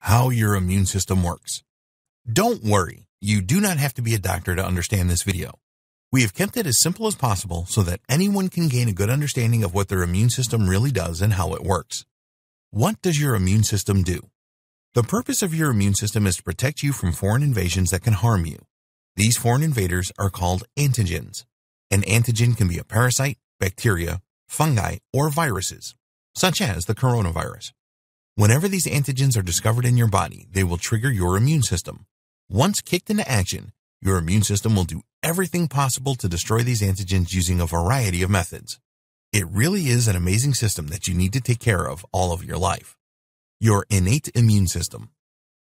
how your immune system works. Don't worry, you do not have to be a doctor to understand this video. We have kept it as simple as possible so that anyone can gain a good understanding of what their immune system really does and how it works. What does your immune system do? The purpose of your immune system is to protect you from foreign invasions that can harm you. These foreign invaders are called antigens. An antigen can be a parasite, bacteria, fungi, or viruses, such as the coronavirus. Whenever these antigens are discovered in your body, they will trigger your immune system. Once kicked into action, your immune system will do everything possible to destroy these antigens using a variety of methods. It really is an amazing system that you need to take care of all of your life. Your innate immune system.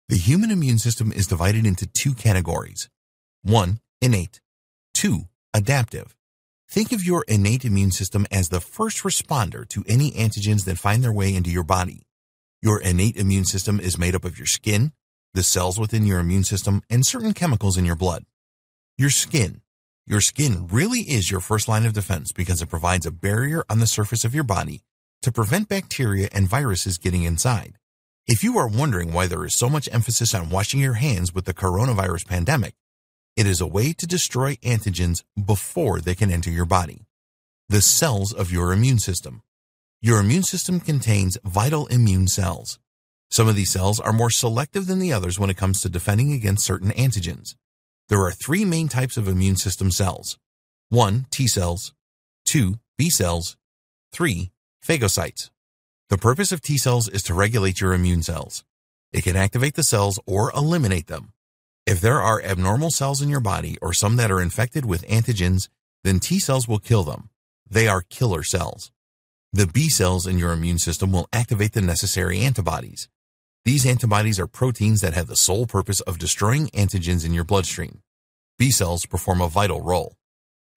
The human immune system is divided into two categories. One, innate. Two, adaptive. Think of your innate immune system as the first responder to any antigens that find their way into your body. Your innate immune system is made up of your skin, the cells within your immune system, and certain chemicals in your blood. Your skin. Your skin really is your first line of defense because it provides a barrier on the surface of your body to prevent bacteria and viruses getting inside. If you are wondering why there is so much emphasis on washing your hands with the coronavirus pandemic, it is a way to destroy antigens before they can enter your body. The cells of your immune system. Your immune system contains vital immune cells. Some of these cells are more selective than the others when it comes to defending against certain antigens. There are three main types of immune system cells. 1. T cells. 2. B cells. 3. Phagocytes. The purpose of T cells is to regulate your immune cells. It can activate the cells or eliminate them. If there are abnormal cells in your body or some that are infected with antigens, then T cells will kill them. They are killer cells. The B cells in your immune system will activate the necessary antibodies. These antibodies are proteins that have the sole purpose of destroying antigens in your bloodstream. B cells perform a vital role.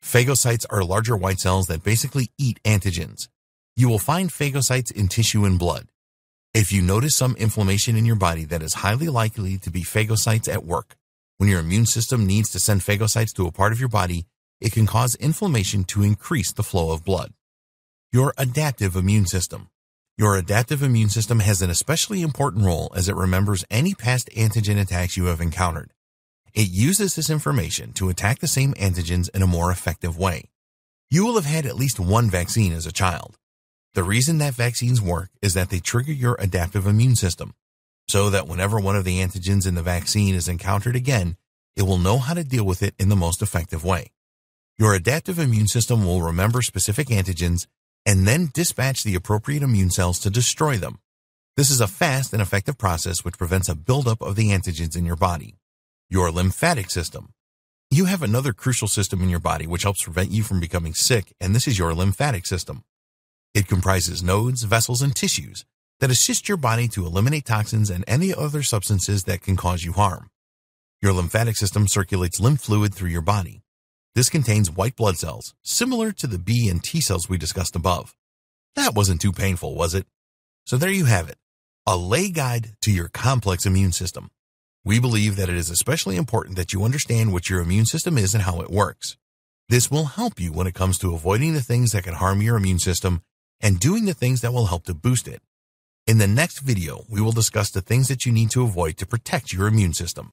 Phagocytes are larger white cells that basically eat antigens. You will find phagocytes in tissue and blood. If you notice some inflammation in your body, that is highly likely to be phagocytes at work. When your immune system needs to send phagocytes to a part of your body, it can cause inflammation to increase the flow of blood your adaptive immune system. Your adaptive immune system has an especially important role as it remembers any past antigen attacks you have encountered. It uses this information to attack the same antigens in a more effective way. You will have had at least one vaccine as a child. The reason that vaccines work is that they trigger your adaptive immune system, so that whenever one of the antigens in the vaccine is encountered again, it will know how to deal with it in the most effective way. Your adaptive immune system will remember specific antigens and then dispatch the appropriate immune cells to destroy them. This is a fast and effective process which prevents a buildup of the antigens in your body. Your lymphatic system. You have another crucial system in your body which helps prevent you from becoming sick, and this is your lymphatic system. It comprises nodes, vessels, and tissues that assist your body to eliminate toxins and any other substances that can cause you harm. Your lymphatic system circulates lymph fluid through your body, this contains white blood cells, similar to the B and T cells we discussed above. That wasn't too painful, was it? So there you have it, a lay guide to your complex immune system. We believe that it is especially important that you understand what your immune system is and how it works. This will help you when it comes to avoiding the things that can harm your immune system and doing the things that will help to boost it. In the next video, we will discuss the things that you need to avoid to protect your immune system.